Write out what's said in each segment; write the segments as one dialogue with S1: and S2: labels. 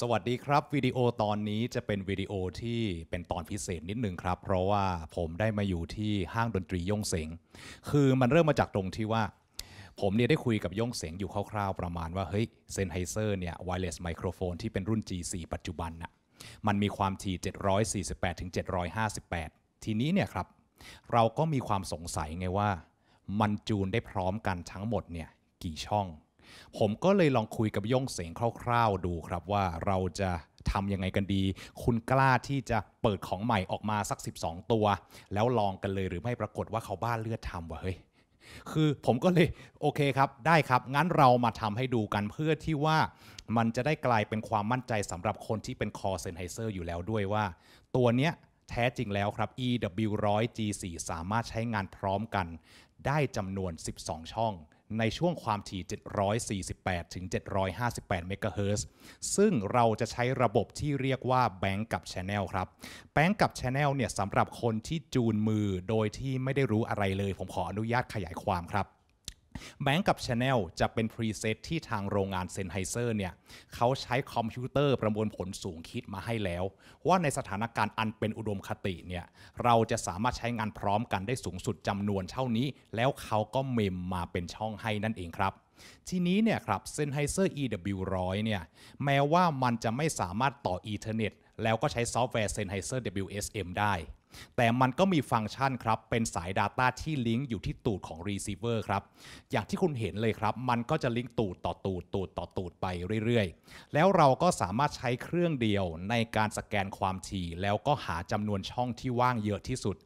S1: สวัสดีครับ วิดีโอตอนนี้จะเป็นวิดีโอที่เป็นตอนพิเศษนิดนึงครับ เพราะว่าผมได้มาอยู่ที่ห้างดนตรีย่งเสงคือมันเริ่มมาจากตรงที่ว่า ผมเนี่ยได้คุยกับย่งเสงอยู่คร่าวๆ ประมาณว่าเฮ้ยเซนไฮเซอร์เนี่ยไวเลสไมโครโฟนที่เป็นรุ่น G4 ปัจจุบันน่ะมันมีความถี่748ถึง758 ทีนี้เนี่ยครับ เราก็มีความสงสัยไงว่า มันจูนได้พร้อมกันทั้งหมดเนี่ยกี่ช่องผมก็เลยลองคุยกับย่งเสียงคร่าวๆ ดูครับว่าเราจะทำยังไงกันดี คุณกล้าที่จะเปิดของใหม่ออกมาสัก 12 ตัว แล้วลองกันเลยหรือไม่ปรากฏว่าเขาบ้านเลือดทำวะเฮ้ยคือผมก็เลยโอเคครับได้ครับงั้นเรามาทำให้ดูกันเพื่อที่ว่ามันจะได้กลายเป็นความมั่นใจสำหรับคนที่เป็นคอเซนไฮเซอร์อยู่แล้วด้วยว่า ตัวเนี้ยแท้จริงแล้วครับ EW100 G4 สามารถใช้งานพร้อมกัน ได้จำนวน 12 ช่องในช่วงความถี่ 748 ถึง 758 เมกะเฮิร์ซึ่งเราจะใช้ระบบที่เรียกว่าแบงก์กับ Channel ครับ แบงก์กับ Channel เนี่ยสำหรับคนที่จูนมือ โดยที่ไม่ได้รู้อะไรเลยผมขออนุญาตขยายความครับแบงก์กับ Channel จะเป็นพรีเซตที่ทางโรงงานเซนไฮเซอร์เนี่ยเขาใช้คอมพิวเตอร์ประมวลผลสูงคิดมาให้แล้ว ว่าในสถานการณ์อันเป็นอุดมคติเนี่ยเราจะสามารถใช้งานพร้อมกันได้สูงสุดจำนวนเท่านี้ แล้วเขาก็เมมมาเป็นช่องให้นั่นเองครับ ทีนี้เนี่ยครับเซนไฮเซอร์ EW100 เนี่ยแม้ว่ามันจะไม่สามารถต่ออินเทอร์เน็ตแล้วก็ใช้ซอฟต์แวร์เซนไฮเซอร์ WSM ได้แต่มันก็มีฟังก์ชันครับเป็นสาย Data ที่ลิงก์อยู่ที่ตูดของ Receiver ครับอย่างที่คุณเห็นเลยครับมันก็จะลิงก์ตูดต่อตูดตูดต่อตูดไปเรื่อยๆ แล้วเราก็สามารถใช้เครื่องเดียวในการสแกนความถี่ แล้วก็หาจำนวนช่องที่ว่างเยอะที่สุด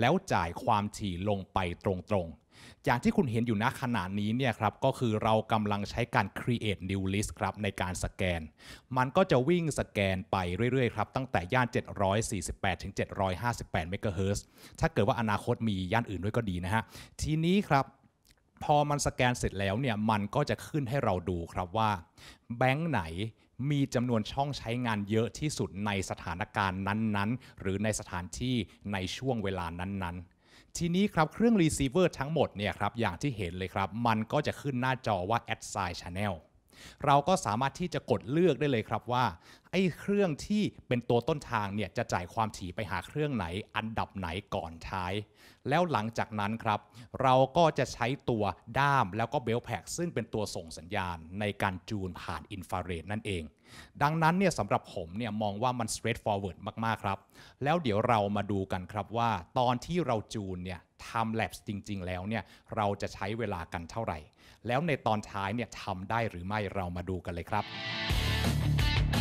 S1: แล้วจ่ายความถี่ลงไปตรงๆอย่างที่คุณเห็นอยู่ณขณะนี้เนี่ยครับก็คือเรากำลังใช้การ create new list ครับในการสแกน มันก็จะวิ่งสแกนไปเรื่อยๆครับตั้งแต่ย่าน 748 ถึง 758 เมกะเฮิร์ถ้าเกิดว่าอนาคตมีย่านอื่นด้วยก็ดีนะฮะ ทีนี้ครับ พอมันสแกนเสร็จแล้วเนี่ยมันก็จะขึ้นให้เราดูครับว่า แบงค์ไหนมีจำนวนช่องใช้งานเยอะที่สุดในสถานการณ์นั้น ๆ หรือในสถานที่ในช่วงเวลานั้นๆทีนี้ครับเครื่องรีเซิร์ฟทั้งหมดเนี่ยครับอย่างที่เห็นเลยครับ มันก็จะขึ้นหน้าจอว่า Ad d s i d e Channel เราก็สามารถที่จะกดเลือกได้เลยครับว่า ไอ้เครื่องที่เป็นตัวต้นทางเนี่ยจะจ่ายความถี่ไปหาเครื่องไหนอันดับไหนก่อนใช้แล้วหลังจากนั้นครับ เราก็จะใช้ตัวด้ามแล้วก็เบลแพกซึ่งเป็นตัวส่งสัญญาณในการจูนผ่านอินฟราเรดนั่นเอง ดังนั้นเนี่ยสำหรับผมเนี่ยมองว่ามัน straightforward มากๆครับ แล้วเดี๋ยวเรามาดูกันครับว่าตอนที่เราจูนเนี่ยทำแล็บจริง ๆ แล้วเนี่ย เราจะใช้เวลากันเท่าไหร่ แล้วในตอนท้ายเนี่ยทำได้หรือไม่เรามาดูกันเลยครับ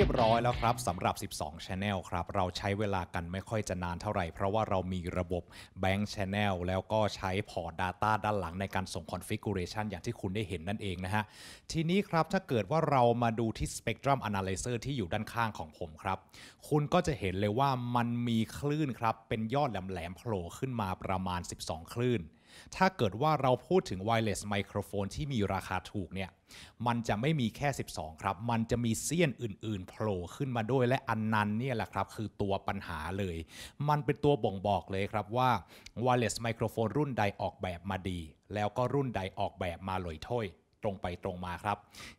S1: รียบร้อยแล้วครับสำหรับ 12 Channel ครับ เราใช้เวลากันไม่ค่อยจะนานเท่าไหร่ เพราะว่าเรามีระบบ Bank Channel แล้วก็ใช้พอร์ต Data ด้านหลังในการส่ง Configuration อย่างที่คุณได้เห็นนั่นเองนะฮะทีนี้ครับถ้าเกิดว่าเรามาดูที่ Spectrum Analyzer ที่อยู่ด้านข้างของผมครับ คุณก็จะเห็นเลยว่ามันมีคลื่นครับ เป็นยอดแหลมๆโผล่ขึ้นมาประมาณ 12 คลื่นถ้าเกิดว่าเราพูดถึงไวเลสไมโครโฟนที่มีราคาถูกเนี่ย มันจะไม่มีแค่ 12 ครับ มันจะมีเซียนอื่นๆโผล่ขึ้นมาด้วยและอันนั้นเนี่ยแหละครับคือตัวปัญหาเลย มันเป็นตัวบ่งบอกเลยครับว่าไวเลสไมโครโฟนรุ่นใดออกแบบมาดี แล้วก็รุ่นใดออกแบบมาลอยถ้อยตรงไปตรงมาครับ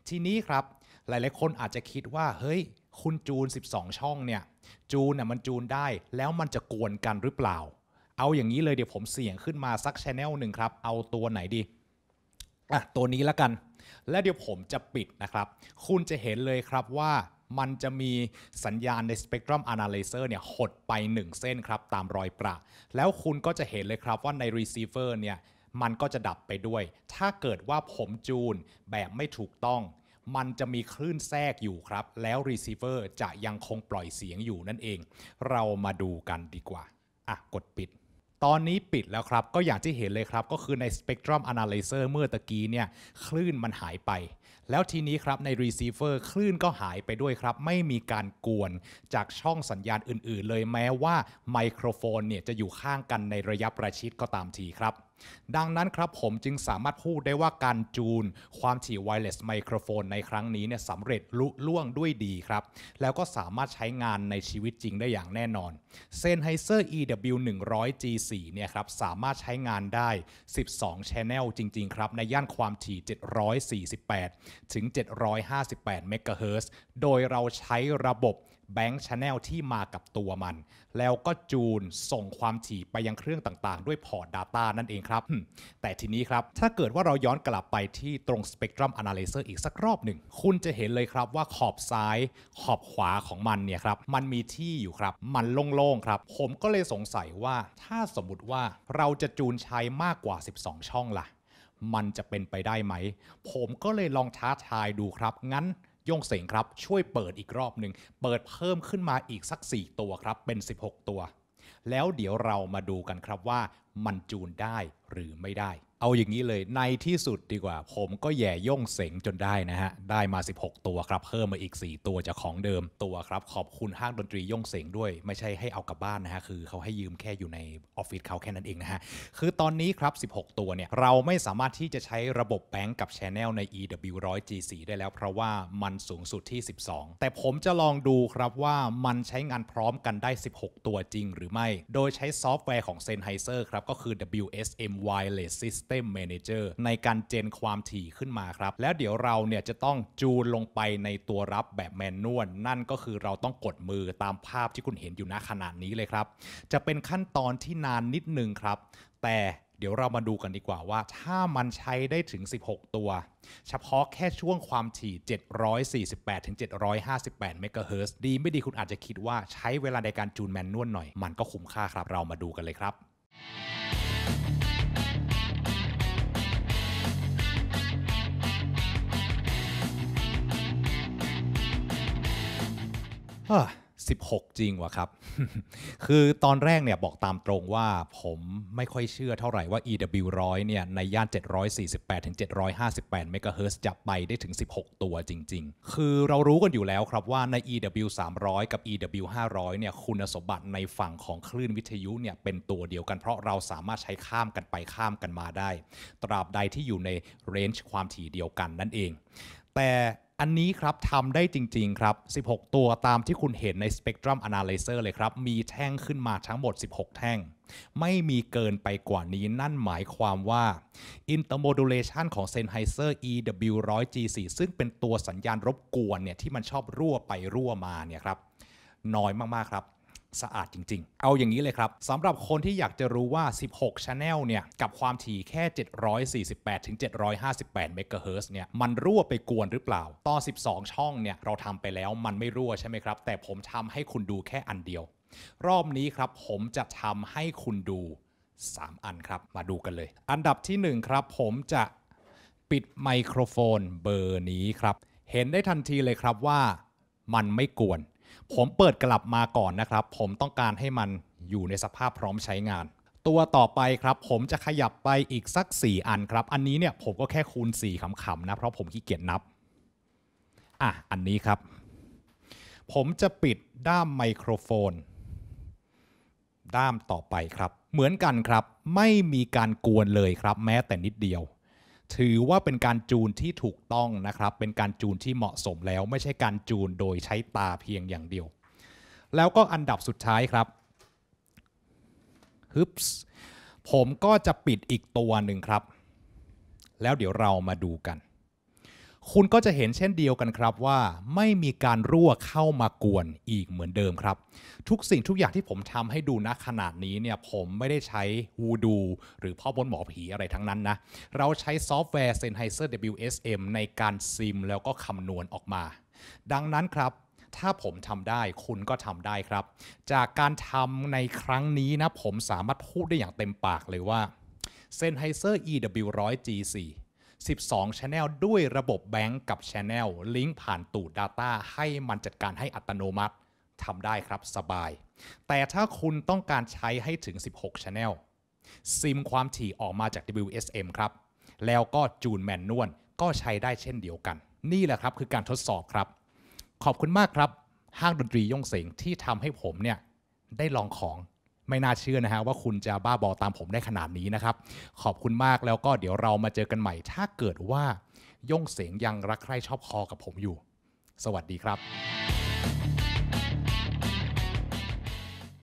S1: ทีนี้ครับหลายๆคนอาจจะคิดว่า เฮ้ย คุณจูน 12 ช่องเนี่ยจูนน่ยมันจูนได้แล้วมันจะกวนกันหรือเปล่าเอาอย่างนี้เลยเดี๋ยวผมเสี่ยงขึ้นมาซักชแนลหนึ่งครับ เอาตัวไหนดีอ่ะตัวนี้แล้วกัน และเดี๋ยวผมจะปิดนะครับ คุณจะเห็นเลยครับว่ามันจะมีสัญญาณใน Spectrum Analyzer เนี่ยหดไป 1 เส้นครับ ตามรอยประแล้วคุณก็จะเห็นเลยครับว่าใน Receiver เนี่ย มันก็จะดับไปด้วย ถ้าเกิดว่าผมจูนแบบไม่ถูกต้อง มันจะมีคลื่นแทรกอยู่ครับ แล้ว Receiver จะยังคงปล่อยเสียงอยู่นั่นเอง เรามาดูกันดีกว่าอ่ะกดปิดตอนนี้ปิดแล้วครับก็อย่างที่เห็นเลยครับก็คือใน Spectrum Analyzer เมื่อตะกี้เนี่ยคลื่นมันหายไป แล้วทีนี้ครับใน Receiver คลื่นก็หายไปด้วยครับ ไม่มีการกวนจากช่องสัญญาณอื่นๆเลยแม้ว่าไมโครโฟนเนี่ยจะอยู่ข้างกันในระยะประชิดก็ตามทีครับดังนั้นครับผมจึงสามารถพูดได้ว่าการจูนความถี่ไวเลสไมโครโฟนในครั้งนี้เนี่ยสำเร็จลุล่วงด้วยดีครับ แล้วก็สามารถใช้งานในชีวิตจริงได้อย่างแน่นอน s e n h e i s e r EW 1 0 0 G4 เนี่ยครับสามารถใช้งานได้ 12 Channel จริงๆครับในย่านความถี่ 748 ถึง 758 m h ์โดยเราใช้ระบบแบงค์ชแนลที่มากับตัวมัน แล้วก็จูนส่งความถี่ไปยังเครื่องต่างๆ ด้วยพอร์ต Data นั่นเองครับแต่ทีนี้ครับ ถ้าเกิดว่าเราย้อนกลับไปที่ตรง Spectrum Analyzer อีกสักรอบหนึ่ง คุณจะเห็นเลยครับว่าขอบซ้ายขอบขวาของมันเนี่ยครับ มันมีที่อยู่ครับ มันโล่งๆ ครับ ผมก็เลยสงสัยว่า ถ้าสมมติว่าเราจะจูนใช้มากกว่า 12 ช่องละ่ะมันจะเป็นไปได้ไหมผมก็เลยลองท้าทายดูครับ งั้นโยงเสงครับช่วยเปิดอีกรอบหนึ่งเปิดเพิ่มขึ้นมาอีกสัก 4 ตัวครับเป็น 16 ตัว แล้วเดี๋ยวเรามาดูกันครับว่ามันจูนได้หรือไม่ได้เอาอย่างนี้เลยในที่สุดดีกว่า ผมก็แย่ย่งเสงจนได้นะฮะ ได้มา 16 ตัวครับเพิ่มมาอีก 4 ตัวจากของเดิมตัวครับขอบคุณห้างดนตรีย่งเสงด้วยไม่ใช่ให้เอากลับบ้านนะฮะ คือเขาให้ยืมแค่อยู่ในออฟฟิศเขาแค่นั้นเองนะฮะ คือตอนนี้ครับ 16 ตัวเนี่ย เราไม่สามารถที่จะใช้ระบบแบงก์กับแชแนลใน EW 100 G4 ได้แล้วเพราะว่ามันสูงสุดที่ 12 แต่ผมจะลองดูครับว่ามันใช้งานพร้อมกันได้ 16 ตัวจริง หรือไม่ โดยใช้ซอฟต์แวร์ของเซนไฮเซอร์ครับก็คือ WSM Wireless System System Manager ในการเจนความถี่ขึ้นมาครับ แล้วเดี๋ยวเราเนี่ยจะต้องจูนลงไปในตัวรับแบบแมนนวลนั่นก็คือเราต้องกดมือตามภาพที่คุณเห็นอยู่ณขณะนี้เลยครับ จะเป็นขั้นตอนที่นานนิดนึงครับ แต่เดี๋ยวเรามาดูกันดีกว่าว่า ถ้ามันใช้ได้ถึง 16 ตัว เฉพาะแค่ช่วงความถี่ 748ถึง758 เมกะเฮิร์ดีไม่ดีคุณอาจจะคิดว่าใช้เวลาในการจูนแมนนวลหน่อยมันก็คุ้มค่าครับเรามาดูกันเลยครับ16 จริงวะครับ คือตอนแรกเนี่ยบอกตามตรงว่าผมไม่ค่อยเชื่อเท่าไหร่ว่า EW100 เนี่ยในย่าน 748ถึง758มเฮิร์จะไปได้ถึง 16 ตัวจริงๆ คือเรารู้กันอยู่แล้วครับว่าใน EW300 กับ EW500 เนี่ยคุณสมบัติในฝั่งของคลื่นวิทยุเนี่ยเป็นตัวเดียวกันเพราะเราสามารถใช้ข้ามกันไปข้ามกันมาได้ ตราบใดที่อยู่ในเรนจ์ความถี่เดียวกันนั่นเอง แต่อันนี้ครับทำได้จริงๆ ครับ 16 ตัวตามที่คุณเห็นใน Spectrum Analyzer เลยครับ มีแท่งขึ้นมาทั้งหมด 16 แท่ง ไม่มีเกินไปกว่านี้นั่นหมายความว่า Intermodulation ของ Sennheiser EW100G4 ซึ่งเป็นตัวสัญญาณรบกวนเนี่ยที่มันชอบรั่วไปรั่วมาเนี่ยครับน้อยมากๆครับสะอาดจริงๆ เอาอย่างนี้เลยครับสำหรับคนที่อยากจะรู้ว่า 16 Channel เนี่ยกับความถี่แค่ 748ถึง758ิร์เนี่ยมันรั่วไปกวนหรือเปล่าตอน12 ช่องเนี่ยเราทำไปแล้วมันไม่รั่วใช่ไหมครับ แต่ผมทำให้คุณดูแค่อันเดียว รอบนี้ครับผมจะทำให้คุณดู 3 อันครับ มาดูกันเลย อันดับที่1ครับผมจะปิดไมโครโฟนเบอร์นี้ครับ เห็นได้ทันทีเลยครับว่ามันไม่กวนผมเปิดกลับมาก่อนนะครับ ผมต้องการให้มันอยู่ในสภาพพร้อมใช้งาน ตัวต่อไปครับ ผมจะขยับไปอีกสัก 4 อันครับ อันนี้เนี่ยผมก็แค่คูณ4ขำๆนะเพราะผมขี้เกียจนับอ่ะอันนี้ครับ ผมจะปิดด้ามไมโครโฟน ด้ามต่อไปครับ เหมือนกันครับไม่มีการกวนเลยครับ แม้แต่นิดเดียวถือว่าเป็นการจูนที่ถูกต้องนะครับ เป็นการจูนที่เหมาะสมแล้ว ไม่ใช่การจูนโดยใช้ตาเพียงอย่างเดียว แล้วก็อันดับสุดท้ายครับฮึบผมก็จะปิดอีกตัวหนึ่งครับ แล้วเดี๋ยวเรามาดูกันคุณก็จะเห็นเช่นเดียวกันครับว่าไม่มีการรั่วเข้ามากวนอีกเหมือนเดิมครับ ทุกสิ่งทุกอย่างที่ผมทำให้ดูนะขนาดนี้เนี่ยผมไม่ได้ใช้วูดูหรือพ่อบนหมอผีอะไรทั้งนั้นนะ เราใช้ซอฟต์แวร์ Sennheiser WSM ในการซิมแล้วก็คำนวณออกมา ดังนั้นครับ ถ้าผมทำได้คุณก็ทำได้ครับ จากการทำในครั้งนี้นะผมสามารถพูดได้อย่างเต็มปากเลยว่า Sennheiser EW100 G4 12 Channel ด้วยระบบแบงก์กับ Channel ลิงก์ผ่านตูด Data ให้มันจัดการให้อัตโนมัติทำได้ครับสบาย แต่ถ้าคุณต้องการใช้ให้ถึง 16 Channel ซิมความถี่ออกมาจาก WSM ครับ แล้วก็จูนแมนนวลก็ใช้ได้เช่นเดียวกัน นี่แหละครับคือการทดสอบครับ ขอบคุณมากครับ ห้างดนตรียงเสงที่ทำให้ผมเนี่ยได้ลองของไม่น่าเชื่อนะฮะว่าคุณจะบ้าบอตามผมได้ขนาดนี้นะครับ ขอบคุณมากแล้วก็เดี๋ยวเรามาเจอกันใหม่ถ้าเกิดว่า ย่งเสียงยังรักใคร่ชอบคอกับผมอยู่ สวัสดีครับ